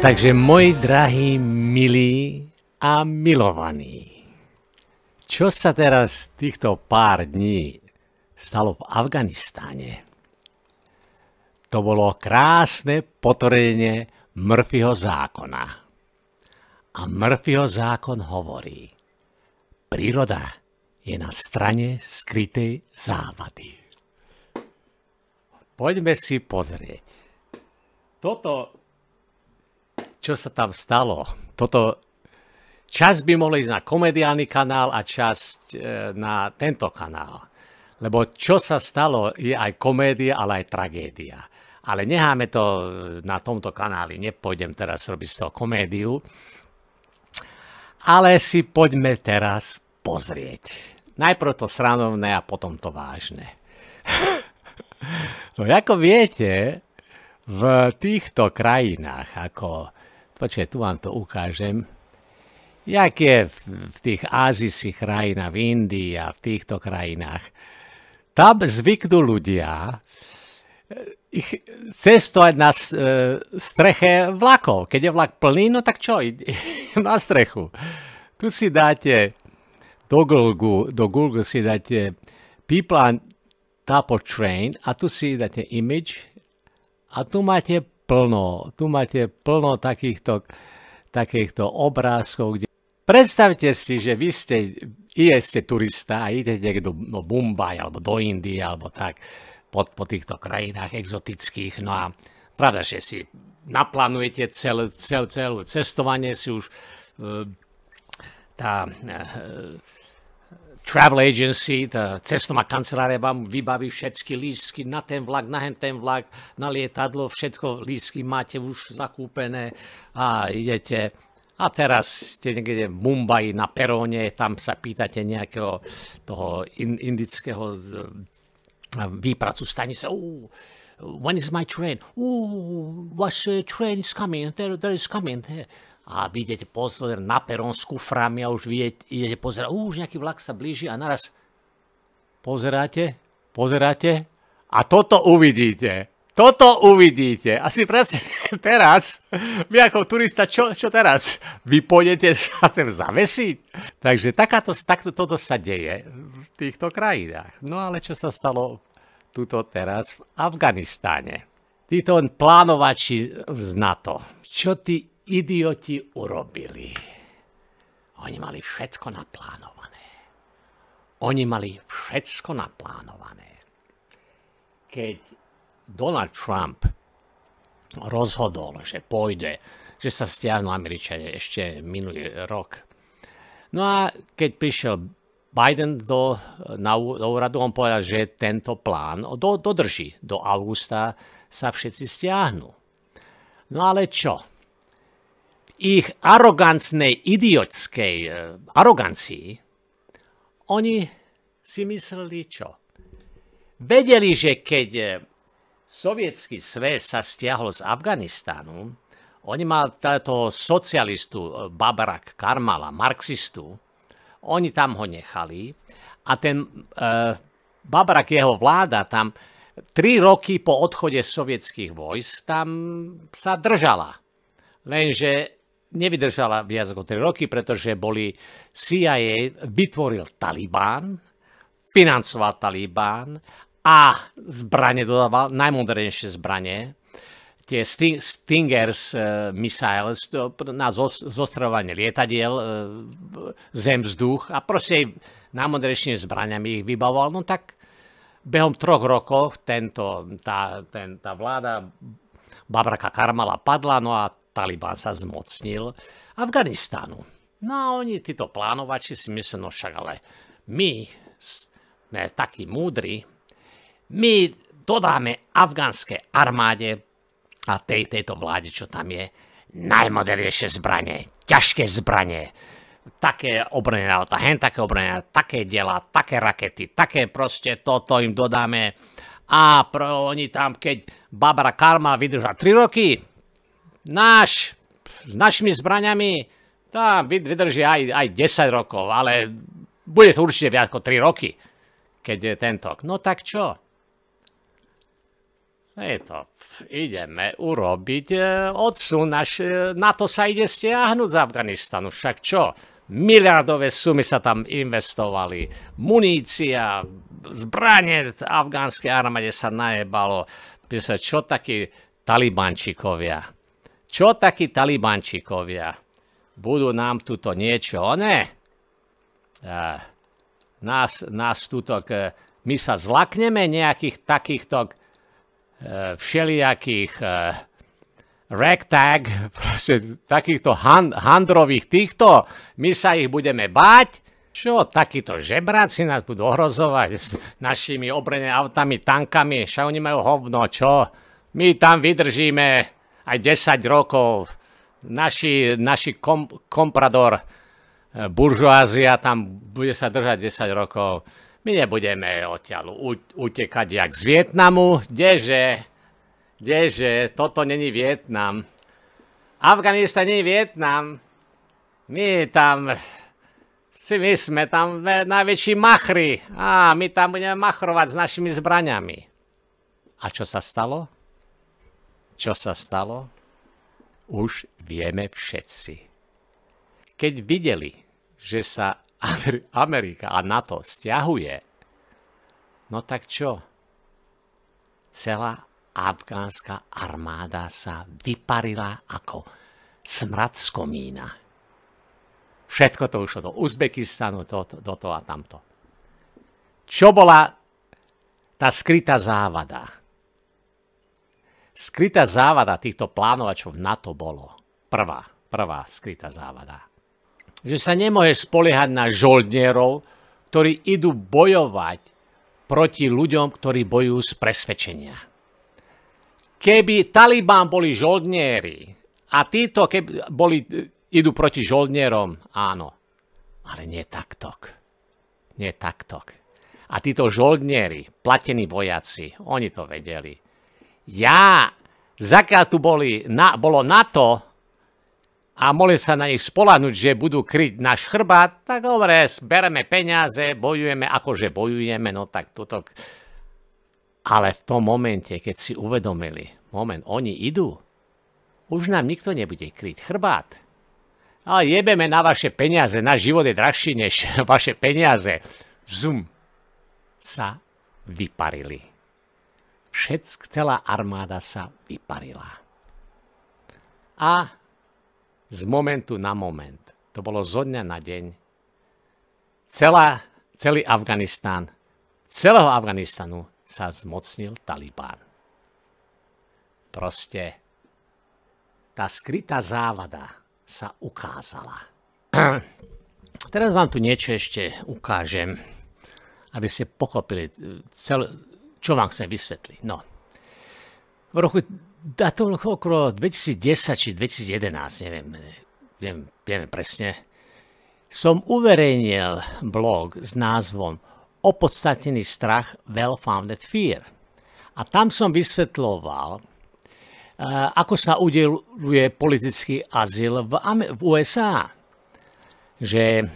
Takže moji drahí, milí a milovaní, čo sa teraz týchto pár dní stalo v Afganistáne? To bolo krásne potvrdenie Murphyho zákona. A Murphyho zákon hovorí, príroda je na strane skrytej závady. Poďme si pozrieť. Toto čo sa tam stalo. Toto čas by mohla ísť na komediálny kanál a časť e, na tento kanál. Lebo čo sa stalo je aj komédia, ale aj tragédia. Ale necháme to e, na tomto kanáli, nepôjdem teraz robiť z toho komédiu. Ale si poďme teraz pozrieť. Najprv to sranovné a potom to vážne. no ako viete, v týchto krajinách ako Počkaj, tu vám to ukážem. Jak je v, v tých azijských krajinách, v Indii a v týchto krajinách. Tam zvyknú ľudia eh, ich cestovať na eh, streche vlakov. Keď je vlak plný, no tak čo, na strechu. Tu si dáte do Google, do Google si dáte people on top of train a tu si dáte image a tu máte plno. Tu máte plno takýchto, takýchto obrázkov, kde Predstavte si, že vy ste, je ste turista a idete do no, Mumbai alebo do Indie alebo tak po, po týchto krajinách exotických. No a pravda, že si naplánujete cel, cel, celú cestovanie, si už eh, tá eh, travel agency, tá cestová kancelária vám vybaví všetky lístky na ten vlak, na ten vlak, na lietadlo, všetko lístky máte už zakúpené a idete. A teraz ste niekde v Mumbai na peróne, tam sa pýtate nejakého toho in, indického z, výpracu stanice. when is my train? Ooh, what's uh, train is coming? There, there is coming. There. Eh a vy idete pozrieť na perón s kuframi a už vy idete pozerať, už nejaký vlak sa blíži a naraz pozeráte, pozeráte a toto uvidíte. Toto uvidíte. Asi presne teraz, vy ako turista, čo, čo teraz? Vy pôjdete sa sem zavesiť? Takže takáto, takto toto sa deje v týchto krajinách. No ale čo sa stalo tuto teraz v Afganistáne? Títo plánovači z NATO. Čo tí idioti urobili? Oni mali všetko naplánované. Oni mali všetko naplánované. Keď Donald Trump rozhodol, že pôjde, že sa stiahnu Američania ešte minulý rok. No a keď prišiel Biden do, na, do úradu, on povedal, že tento plán do, dodrží. Do augusta sa všetci stiahnu. No ale čo? ich arogancnej, idiotskej eh, arogancii, oni si mysleli čo? Vedeli, že keď eh, sovietský svet sa stiahol z Afganistánu, oni mal toho socialistu eh, Babarak Karmala, marxistu, oni tam ho nechali a ten uh, Babarak, jeho vláda tam tri roky po odchode sovietských vojs tam sa držala. Lenže nevydržala viac ako 3 roky, pretože boli CIA vytvoril Talibán, financoval Talibán a zbranie dodával, najmodernejšie zbranie, tie Stingers uh, missiles to, na zostrovanie lietadiel, uh, zem, vzduch a proste najmodrejšími zbraniami ich vybavoval. No tak behom troch rokov tento, tá, ten, tá vláda Babraka Karmala padla, no a Taliban sa zmocnil Afganistánu. No a oni, títo plánovači, si myslí, no však ale my sme takí múdri, my dodáme afgánskej armáde a tej, tejto vláde, čo tam je, najmodernejšie zbranie, ťažké zbranie, také obrnené auta, hen také obrnené, také diela, také rakety, také proste toto im dodáme. A pro, oni tam, keď Barbara Karma vydrža 3 roky, náš, s našimi zbraňami, tá vydrží aj, aj 10 rokov, ale bude to určite viac ako 3 roky, keď je tento. No tak čo? Je to, ideme urobiť e, odsun, naš, e, na to sa ide stiahnuť z Afganistanu, však čo? Miliardové sumy sa tam investovali, munícia, zbranie afgánskej armáde sa najebalo. Písa, čo takí talibančikovia? Čo takí talibančíkovia? Budú nám tuto niečo, ne? Nás, nás tuto, my sa zlakneme nejakých takýchto e, všelijakých e, ragtag, proste takýchto handrových týchto, my sa ich budeme báť. Čo, takíto žebráci nás budú ohrozovať s našimi obrené autami, tankami, však oni majú hovno, čo? My tam vydržíme, aj 10 rokov. Naši, naši kom, komprador, eh, buržoázia tam bude sa držať 10 rokov. My nebudeme odtiaľ utekať jak z Vietnamu. Kdeže? Kdeže? Toto není Vietnam. Afganistan není Vietnam. My tam... Si my sme tam najväčší machry. A my tam budeme machrovať s našimi zbraňami. A čo sa stalo? Čo sa stalo? Už vieme všetci. Keď videli, že sa Amerika a NATO stiahuje, no tak čo? Celá afgánska armáda sa vyparila ako smrad z komína. Všetko to ušlo do Uzbekistanu, do, do toho a tamto. Čo bola tá skrytá závada? Skrytá závada týchto plánovačov na to bolo. Prvá, prvá skrytá závada. Že sa nemôže spoliehať na žoldnierov, ktorí idú bojovať proti ľuďom, ktorí bojujú z presvedčenia. Keby Talibán boli žoldnieri a títo keby boli, idú proti žoldnierom, áno, ale nie takto. Nie takto. A títo žoldnieri, platení vojaci, oni to vedeli ja, zakiaľ tu boli, na, bolo NATO a mohli sa na nich spolahnuť, že budú kryť náš chrbát, tak dobre, bereme peniaze, bojujeme, akože bojujeme, no tak toto... Ale v tom momente, keď si uvedomili, moment, oni idú, už nám nikto nebude kryť chrbát. Ale jebeme na vaše peniaze, na život je drahší než vaše peniaze. Zum sa vyparili všetk celá armáda sa vyparila. A z momentu na moment, to bolo zo dňa na deň, celá, celý Afganistán, celého Afganistanu sa zmocnil Talibán. Proste tá skrytá závada sa ukázala. Teraz vám tu niečo ešte ukážem, aby ste pochopili celú, čo vám chcem vysvetliť? No. V roku datovalo okolo 2010 či 2011, neviem, neviem, neviem presne, som uverejnil blog s názvom Opodstatnený strach Well-Founded Fear. A tam som vysvetloval, eh, ako sa udeluje politický azyl v, USA. Že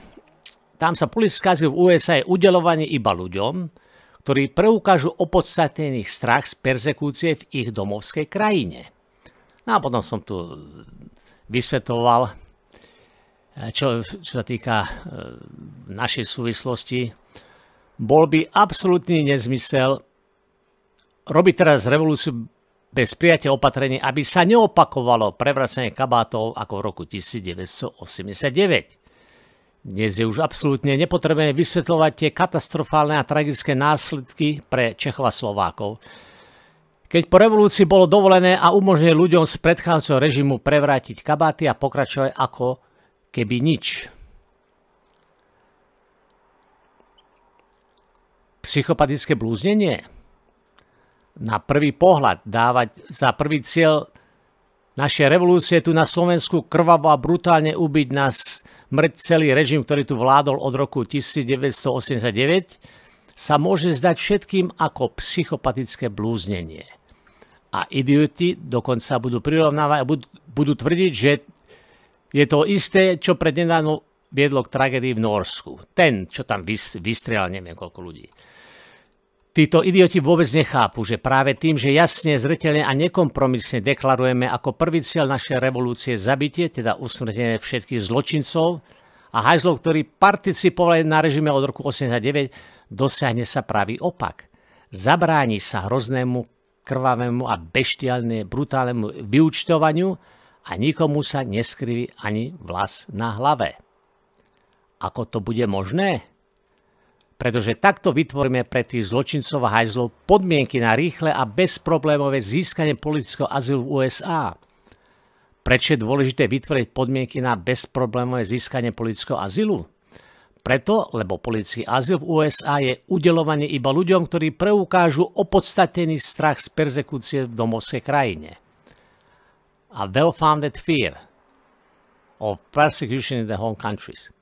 tam sa politický azyl v USA je udelovanie iba ľuďom, ktorí preukážu opodstatnený strach z persekúcie v ich domovskej krajine. No a potom som tu vysvetoval, eh, čo, čo sa týka eh, našej súvislosti, bol by absolútny nezmysel robiť teraz revolúciu bez prijatia opatrení, aby sa neopakovalo prevracenie kabátov ako v roku 1989. Dnes je už absolútne nepotrebné vysvetľovať tie katastrofálne a tragické následky pre Čechov a Slovákov. Keď po revolúcii bolo dovolené a umožnené ľuďom z predchádzajúceho režimu prevrátiť kabáty a pokračovať ako keby nič. Psychopatické blúznenie? Na prvý pohľad dávať za prvý cieľ naše revolúcie tu na Slovensku krvavo a brutálne ubiť na smrť celý režim, ktorý tu vládol od roku 1989, sa môže zdať všetkým ako psychopatické blúznenie. A idioti dokonca budú prirovnávať a budú, budú tvrdiť, že je to isté, čo pred nedávno viedlo k tragédii v Norsku. Ten, čo tam vystrelal neviem koľko ľudí. Títo idioti vôbec nechápu, že práve tým, že jasne, zretelne a nekompromisne deklarujeme ako prvý cieľ našej revolúcie zabitie, teda usmrtenie všetkých zločincov a hajzlov, ktorí participovali na režime od roku 89, dosiahne sa pravý opak. Zabráni sa hroznému, krvavému a beštialne brutálnemu vyučtovaniu a nikomu sa neskriví ani vlas na hlave. Ako to bude možné? pretože takto vytvoríme pre tých zločincov a hajzlov podmienky na rýchle a bezproblémové získanie politického azylu v USA. Prečo je dôležité vytvoriť podmienky na bezproblémové získanie politického azylu? Preto, lebo politický azyl v USA je udelovaný iba ľuďom, ktorí preukážu opodstatený strach z persekúcie v domovskej krajine. A well-founded fear of persecution in the home countries.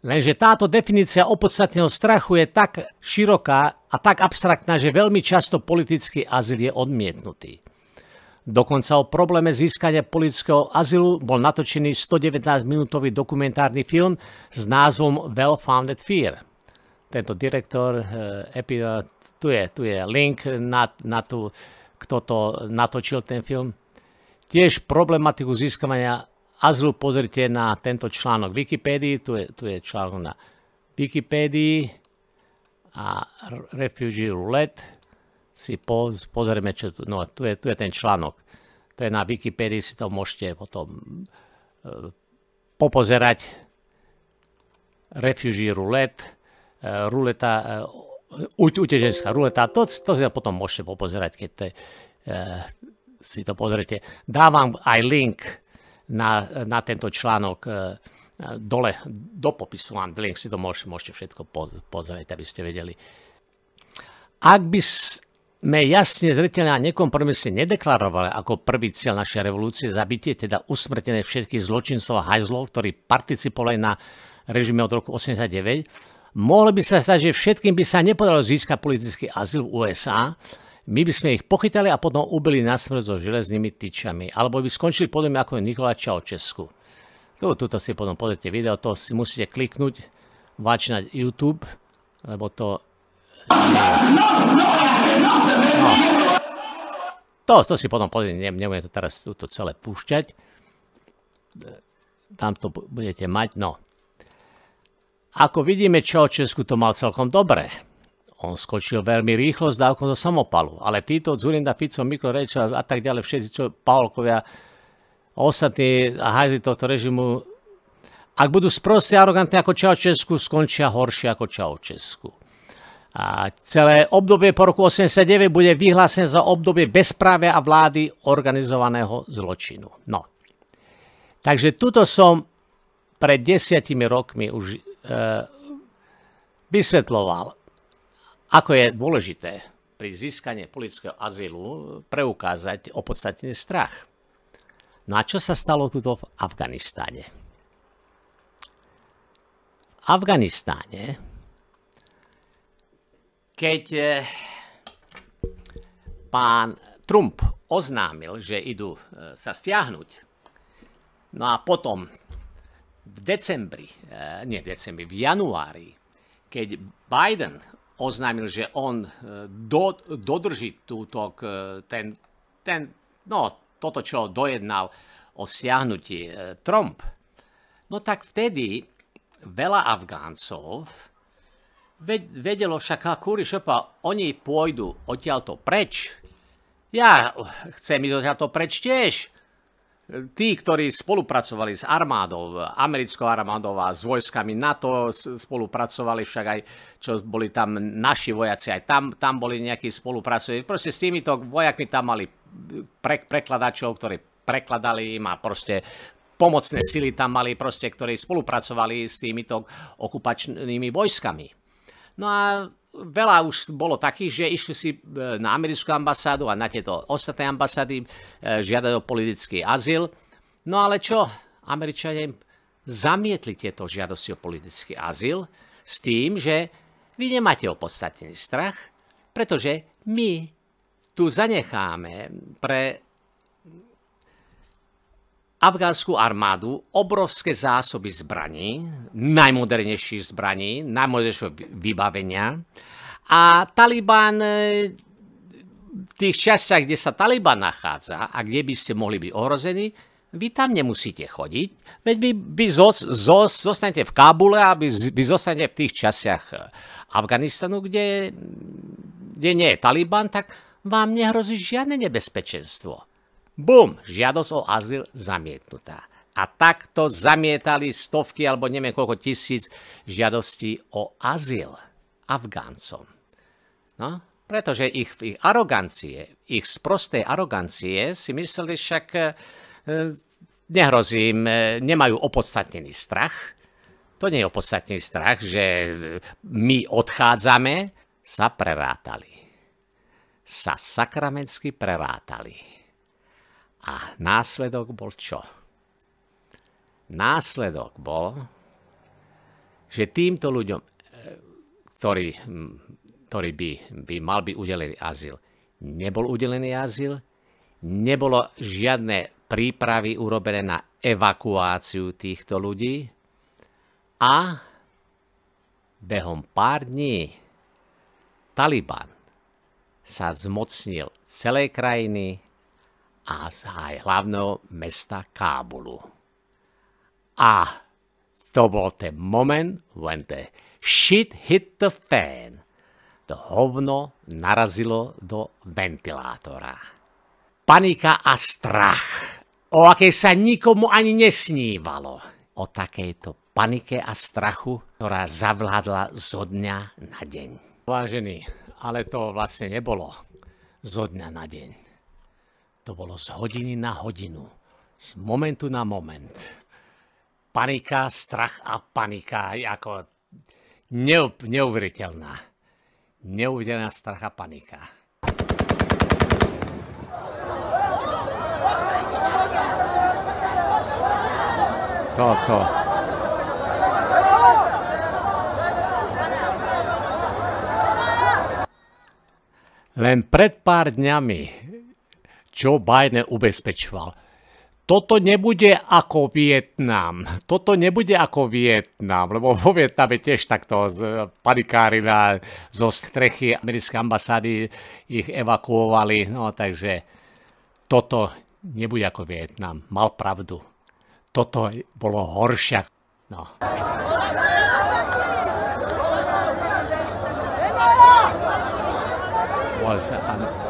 Lenže táto definícia opodstatného strachu je tak široká a tak abstraktná, že veľmi často politický azyl je odmietnutý. Dokonca o probléme získania politického azylu bol natočený 119-minútový dokumentárny film s názvom Well-Founded Fear. Tento direktor, eh, tu, je, tu je link na, na tú, kto to natočil ten film. Tiež problematiku získavania Azlu pozrite na tento článok Wikipedii, tu je, tu je článok na Wikipedii a Refugee Roulette si poz, pozrieme, čo tu, no, tu, je, tu je ten článok. To je na Wikipedii, si to môžete potom e, popozerať. Refugee Roulette, e, ruleta, e, utečenská ruleta, to, to si potom môžete popozerať, keď te, e, si to pozrete. Dávam aj link na, na tento článok e, dole do popisu vám link si to môžete, môžete všetko pozrieť, aby ste vedeli. Ak by sme jasne, zretelne a nekompromisne nedeklarovali ako prvý cieľ našej revolúcie zabitie, teda usmrtené všetkých zločincov a hajzlov, ktorí participovali na režime od roku 89, mohlo by sa stať, že všetkým by sa nepodalo získať politický azyl v USA, my by sme ich pochytali a potom ubili na smrť so železnými tyčami. Alebo by skončili podobne ako je Nikola Čaučesku. Tuto si potom pozrite video, to si musíte kliknúť, váčnať YouTube, lebo to... No. To, to si potom pozrite, nebudem to teraz to celé púšťať. Tam to budete mať, no. Ako vidíme, čo Česku to mal celkom dobre. On skočil veľmi rýchlo s dávkou do samopalu, ale títo Zurinda, Fico, Miklo Rejča a tak ďalej, všetci čo Paholkovia, ostatní hajzi tohto režimu, ak budú sprosti arogantní ako Čaučesku, skončia horšie ako Čaučesku. A celé obdobie po roku 89 bude vyhlásené za obdobie bezprávia a vlády organizovaného zločinu. No. Takže tuto som pred desiatimi rokmi už e, vysvetloval ako je dôležité pri získaní politického azylu preukázať opodstatnený strach. No a čo sa stalo tuto v Afganistáne? V Afganistáne, keď eh, pán Trump oznámil, že idú eh, sa stiahnuť, no a potom v decembri, eh, nie decembri, v januári, keď Biden oznámil, že on e, do, dodrží túto, e, ten, ten, no, toto, čo dojednal o siahnutí e, Trump, no tak vtedy veľa Afgáncov vedelo však, kúri šopa, oni pôjdu odtiaľto preč. Ja chcem ísť odtiaľto preč tiež tí, ktorí spolupracovali s armádou, americkou armádou a s vojskami NATO, spolupracovali však aj, čo boli tam naši vojaci, aj tam, tam boli nejakí spolupracovali. Proste s týmito vojakmi tam mali pre, prekladačov, ktorí prekladali im a proste pomocné sily tam mali, proste, ktorí spolupracovali s týmito okupačnými vojskami. No a veľa už bolo takých, že išli si e, na americkú ambasádu a na tieto ostatné ambasády e, žiadať o politický azyl. No ale čo? Američania im zamietli tieto žiadosti o politický azyl s tým, že vy nemáte opodstatnený strach, pretože my tu zanecháme pre afgánsku armádu obrovské zásoby zbraní, najmodernejších zbraní, najmodernejšieho vybavenia. A Taliban e, v tých častiach, kde sa Taliban nachádza a kde by ste mohli byť ohrození, vy tam nemusíte chodiť, veď vy, vy zos, zos, zostanete v Kábule a vy, vy zostanete v tých častiach e, Afganistanu, kde, kde nie je Taliban, tak vám nehrozí žiadne nebezpečenstvo. Bum, žiadosť o azyl zamietnutá. A takto zamietali stovky alebo neviem koľko tisíc žiadostí o azyl Afgáncom. No, pretože ich, ich arogancie, ich sprostej arogancie si mysleli však, e, nehrozím, e, nemajú opodstatnený strach. To nie je opodstatnený strach, že e, my odchádzame, sa prerátali. Sa sakramentsky prerátali. A následok bol čo? Následok bol, že týmto ľuďom, e, ktorí, ktorí by, by mal by udelený azyl, nebol udelený azyl, nebolo žiadne prípravy urobené na evakuáciu týchto ľudí a behom pár dní Taliban sa zmocnil celej krajiny a aj hlavného mesta Kábulu. A to bol ten moment, when the shit hit the fan. To hovno narazilo do ventilátora. Panika a strach, o akej sa nikomu ani nesnívalo. O takejto panike a strachu, ktorá zavládla zo dňa na deň. Vážený, ale to vlastne nebolo zo dňa na deň. To bolo z hodiny na hodinu, z momentu na moment. Panika, strach a panika, ako neup- neuveriteľná. Neuveriteľná strach a panika. To, to. Len pred pár dňami čo Biden ubezpečoval. Toto nebude ako Vietnam. Toto nebude ako Vietnam, lebo vo Vietname tiež takto panikárila zo strechy americké ambasády ich evakuovali. No takže toto nebude ako Vietnam. Mal pravdu. Toto bolo horšie. No. Was uh,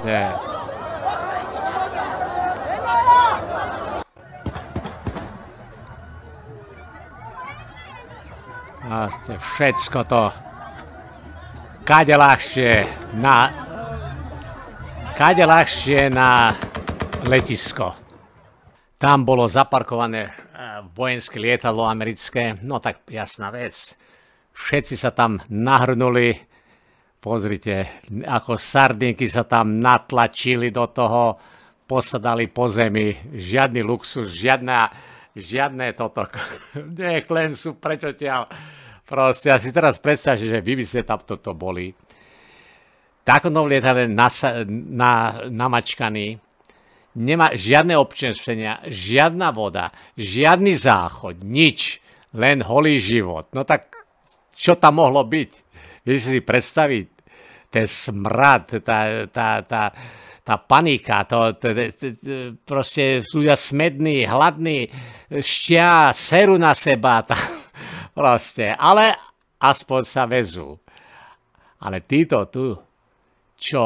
ですね。A všetko to kade ľahšie na kade ľahšie na letisko. Tam bolo zaparkované eh, vojenské lietadlo americké, no tak jasná vec. Všetci sa tam nahrnuli, Pozrite, ako sardinky sa tam natlačili do toho, posadali po zemi. Žiadny luxus, žiadna, žiadne toto. Nie, len sú prečo ťa. Proste, asi teraz predstavte, že vy by ste tam toto boli. Takomto lietadle nasa, na, namačkaný, nemá žiadne občerstvenia, žiadna voda, žiadny záchod, nič, len holý život. No tak čo tam mohlo byť? Viete si predstaviť ten smrad, tá, tá, tá, tá panika, to, to, to, to, to, proste sú ľudia smední, hladní, štia, seru na seba, tá, proste, ale aspoň sa vezú. Ale títo tu, čo,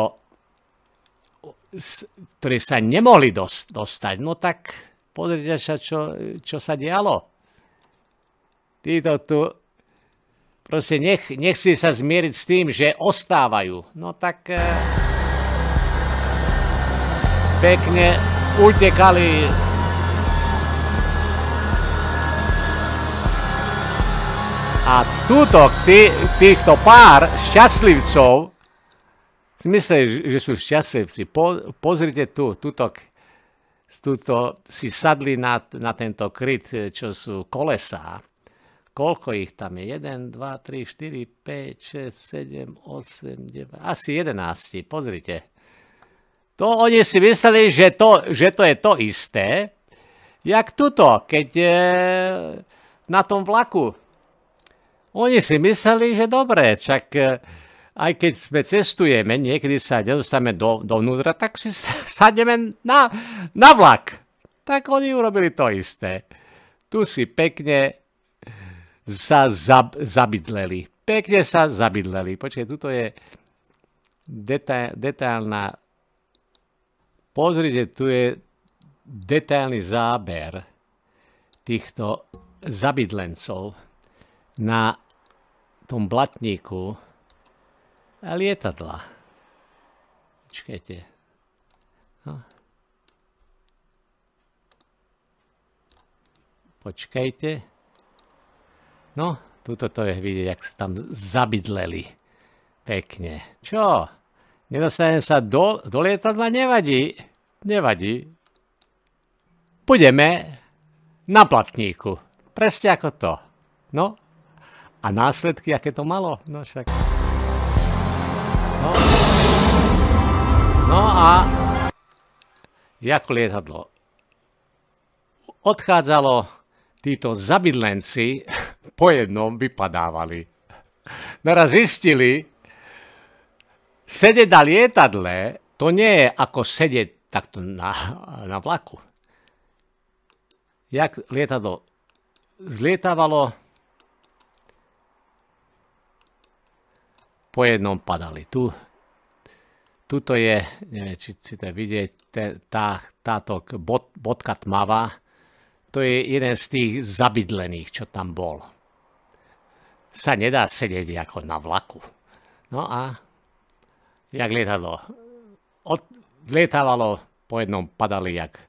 ktorí sa nemohli dostať, no tak pozrite sa, čo, čo sa dialo. Títo tu proste nech, nech si sa zmieriť s tým, že ostávajú. No tak e, pekne utekali a tuto tý, týchto pár šťastlivcov si myslí, že sú šťastlivci. Po, pozrite tu, tuto, tuto si sadli na, na tento kryt, eh, čo sú kolesá Koľko ich tam je? 1, 2, 3, 4, 5, 6, 7, 8, 9, asi 11. Pozrite. To oni si mysleli, že to, že to je to isté, jak tuto, keď je na tom vlaku. Oni si mysleli, že dobre, čak e, aj keď sme cestujeme, niekedy sa nedostaneme do, dovnútra, tak si sadneme na, na vlak. Tak oni urobili to isté. Tu si pekne sa zab, zabydleli. Pekne sa zabydleli. Počkaj, tuto je deta, detailná... Pozrite, tu je detailný záber týchto zabydlencov na tom blatníku a lietadla. Počkajte. No. Počkajte. No, tuto to je vidieť, jak sa tam zabydleli. Pekne. Čo? Nedostanem sa do, do lietadla? Nevadí. Nevadí. Budeme na platníku. Presne ako to. No. A následky, aké to malo? No však... No. No a... Jak lietadlo. Odchádzalo títo zabydlenci po jednom vypadávali. Naraz zistili, sedieť na lietadle, to nie je ako sedieť takto na, na vlaku. Jak lietadlo zlietávalo, po jednom padali. Tu, tuto je, neviem, či, si to vidieť, tá, táto bod, bodka tmavá, to je jeden z tých zabydlených, čo tam bol sa nedá sedieť ako na vlaku. No a jak lietadlo. Od, lietávalo, po jednom padali jak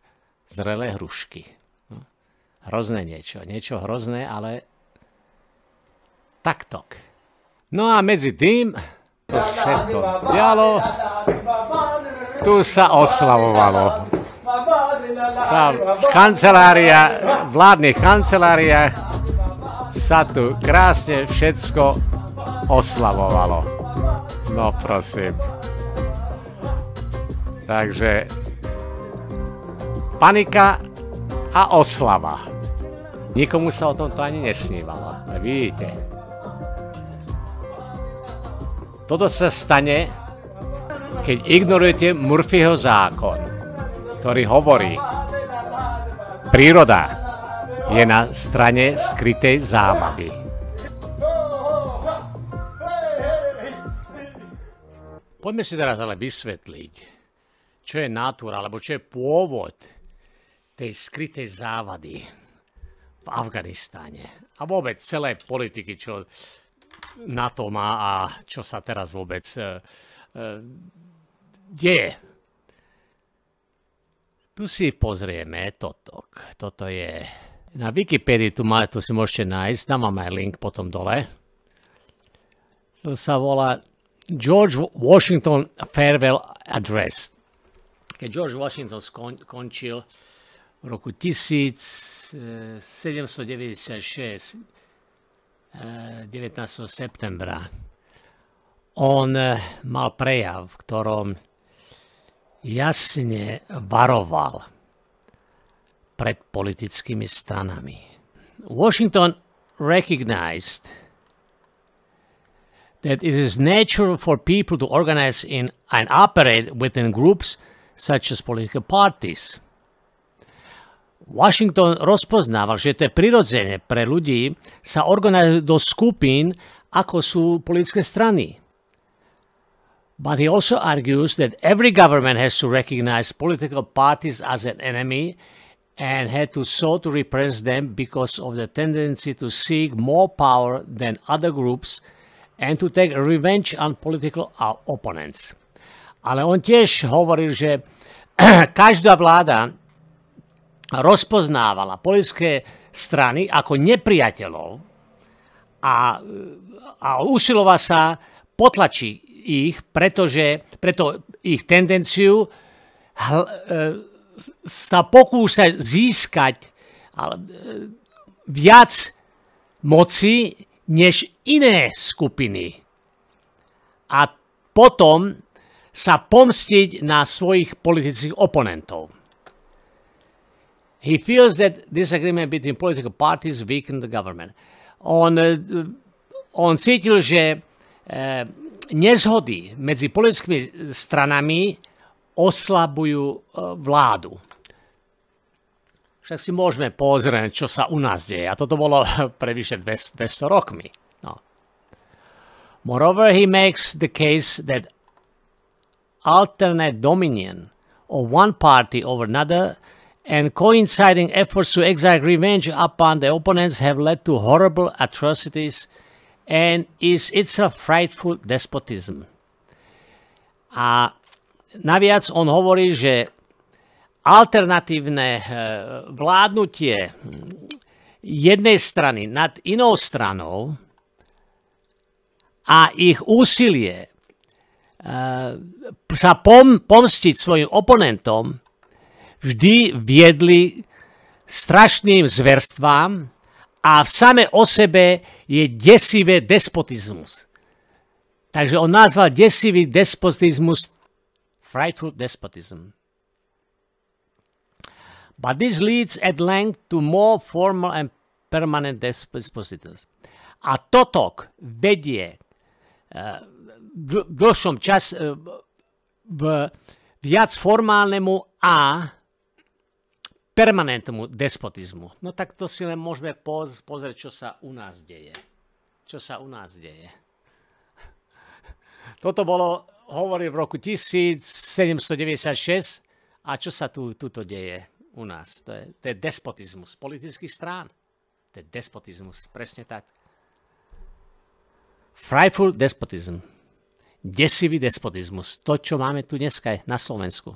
zrelé hrušky. No. Hrozné niečo, niečo hrozné, ale tok. No a medzi tým to všetko dialo. Tu sa oslavovalo. Tá kancelária, vládnych kanceláriách sa tu krásne všetko oslavovalo. No prosím. Takže panika a oslava. Nikomu sa o tomto ani nesnívalo. Vidíte. Toto sa stane, keď ignorujete Murphyho zákon, ktorý hovorí, príroda je na strane skrytej zábavy. Poďme si teraz ale vysvetliť, čo je natúra, alebo čo je pôvod tej skrytej závady v Afganistáne a vôbec celé politiky, čo to má a čo sa teraz vôbec uh, uh, deje. Tu si pozrieme toto. Toto je na Wikipedii tu, má, tu si môžete nájsť, tam mám aj link potom dole. To sa volá George Washington Farewell Address. Keď George Washington skon, končil v roku 1796, 19. Eh, eh, septembra, on eh, mal prejav, v ktorom jasne varoval pred politickými stranami. Washington recognized that it is natural for people to organize in and operate within groups such as political parties. Washington rozpoznával, že to je prirodzene pre ľudí sa organizovať do skupín, ako sú politické strany. But he also argues that every government has to recognize political parties as an enemy and had to sort to repress them because of the tendency to seek more power than other groups and to take revenge on political uh, opponents. Ale on tiež hovoril, že každá vláda rozpoznávala politické strany ako nepriateľov a, a usilova sa potlačí ich, pretože, preto ich tendenciu hl, e, sa pokúša získať ale, e, viac moci než iné skupiny. A potom sa pomstiť na svojich politických oponentov. He feels that disagreement between political parties weakened the government. On, e, on cítil, že eh, nezhody medzi politickými stranami oslabujú e, vládu. Však si môžeme pozrieť, čo sa u nás deje. A toto bolo prevyše 200 rokmi. No. Moreover, he makes the case that alternate dominion of one party over another and coinciding efforts to exact revenge upon the opponents have led to horrible atrocities and is itself frightful despotism. A Naviac on hovorí, že alternatívne eh, vládnutie hm, jednej strany nad inou stranou a ich úsilie eh, sa pom- pomstiť svojim oponentom vždy viedli strašným zverstvám a v same o sebe je desivé despotizmus. Takže on nazval desivý despotizmus frightful despotism. But this leads at length to more formal and permanent despotisms. A toto vedie uh, uh, v dlhšom čas v viac formálnemu a permanentnému despotizmu. No tak to si len môžeme poz- pozrieť, čo sa u nás deje. Čo sa u nás deje. Toto bolo hovoril v roku 1796 a čo sa tu, tuto deje u nás? To je, to je despotizmus politických strán. To je despotizmus, presne tak. Frightful despotism. Desivý despotizmus. To, čo máme tu dneska na Slovensku.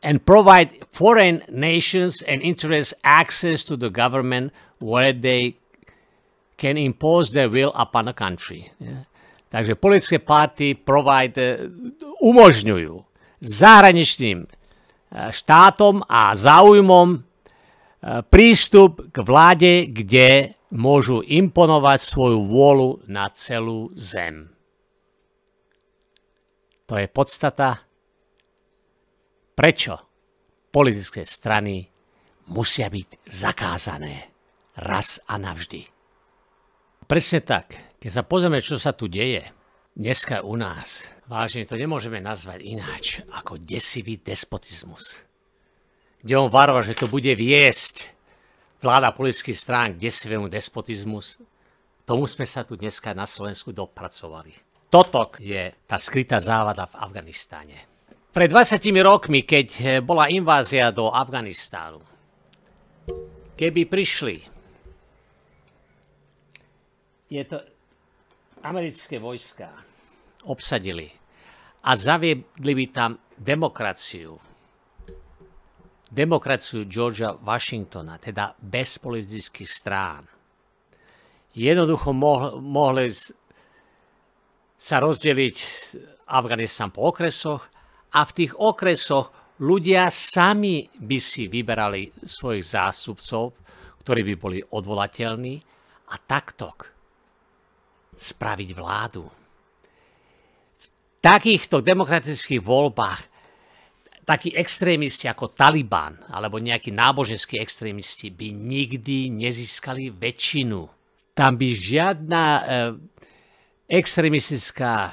And provide foreign nations and interests access to the government where they can impose their will upon a country. Yeah. Takže politické party provide, eh, umožňujú zahraničným eh, štátom a záujmom eh, prístup k vláde, kde môžu imponovať svoju vôľu na celú zem. To je podstata, prečo politické strany musia byť zakázané raz a navždy. Presne tak. Keď sa pozrieme, čo sa tu deje, dneska u nás, vážne to nemôžeme nazvať ináč ako desivý despotizmus, kde on varoval, že to bude viesť vláda politických strán k desivému despotizmus, tomu sme sa tu dneska na Slovensku dopracovali. Toto je tá skrytá závada v Afganistáne. Pred 20 rokmi, keď bola invázia do Afganistánu, keby prišli tieto, americké vojska obsadili a zaviedli by tam demokraciu. Demokraciu Georgia Washingtona, teda bez politických strán. Jednoducho mohli, mohli sa rozdeliť Afganistan po okresoch a v tých okresoch ľudia sami by si vyberali svojich zástupcov, ktorí by boli odvolateľní a takto spraviť vládu. V takýchto demokratických voľbách takí extrémisti ako Taliban alebo nejakí náboženskí extrémisti by nikdy nezískali väčšinu. Tam by žiadna e, extrémistická e,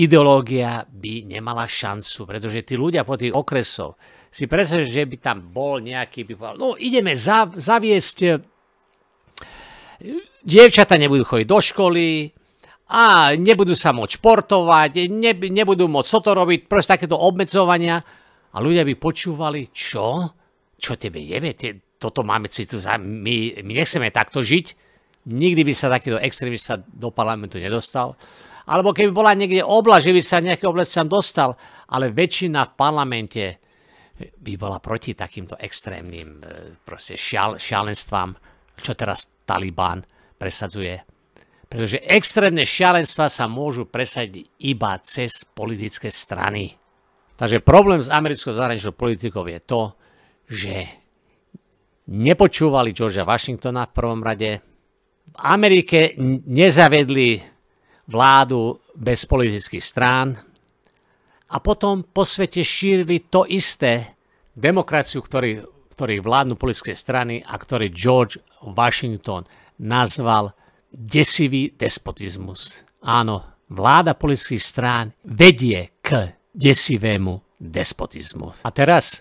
ideológia by nemala šancu, pretože tí ľudia po tých okresov si predstavujú, že by tam bol nejaký, by povedal, no ideme zav, zaviesť eh, dievčata nebudú chodiť do školy a nebudú sa môcť športovať, ne, nebudú môcť toto robiť, proste takéto obmedzovania. A ľudia by počúvali, čo? Čo tebe jebe? Toto máme si tu za... My, my nechceme takto žiť. Nikdy by sa takýto extrémista do parlamentu nedostal. Alebo keby bola niekde obla, že by sa nejaký oblast tam dostal. Ale väčšina v parlamente by bola proti takýmto extrémnym e, proste šial, šialenstvám, čo teraz Taliban presadzuje. Pretože extrémne šialenstva sa môžu presadiť iba cez politické strany. Takže problém s americkou zahraničnou politikou je to, že nepočúvali Georgia Washingtona v prvom rade. V Amerike nezavedli vládu bez politických strán a potom po svete šírili to isté demokraciu, ktorý ktorej vládnu politické strany a ktorý George Washington nazval desivý despotizmus. Áno, vláda politických strán vedie k desivému despotizmu. A teraz,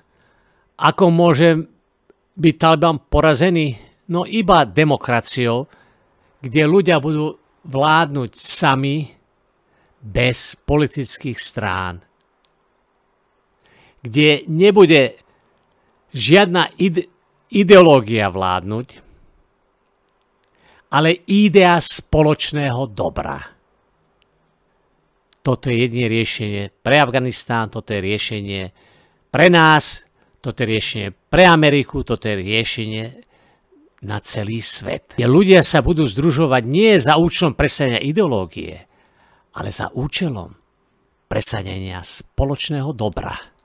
ako môže byť Taliban porazený? No iba demokraciou, kde ľudia budú vládnuť sami bez politických strán. Kde nebude žiadna ide, ideológia vládnuť, ale idea spoločného dobra. Toto je jedine riešenie pre Afganistán, toto je riešenie pre nás, toto je riešenie pre Ameriku, toto je riešenie na celý svet. Je ľudia sa budú združovať nie za účelom presania ideológie, ale za účelom presadenia spoločného dobra.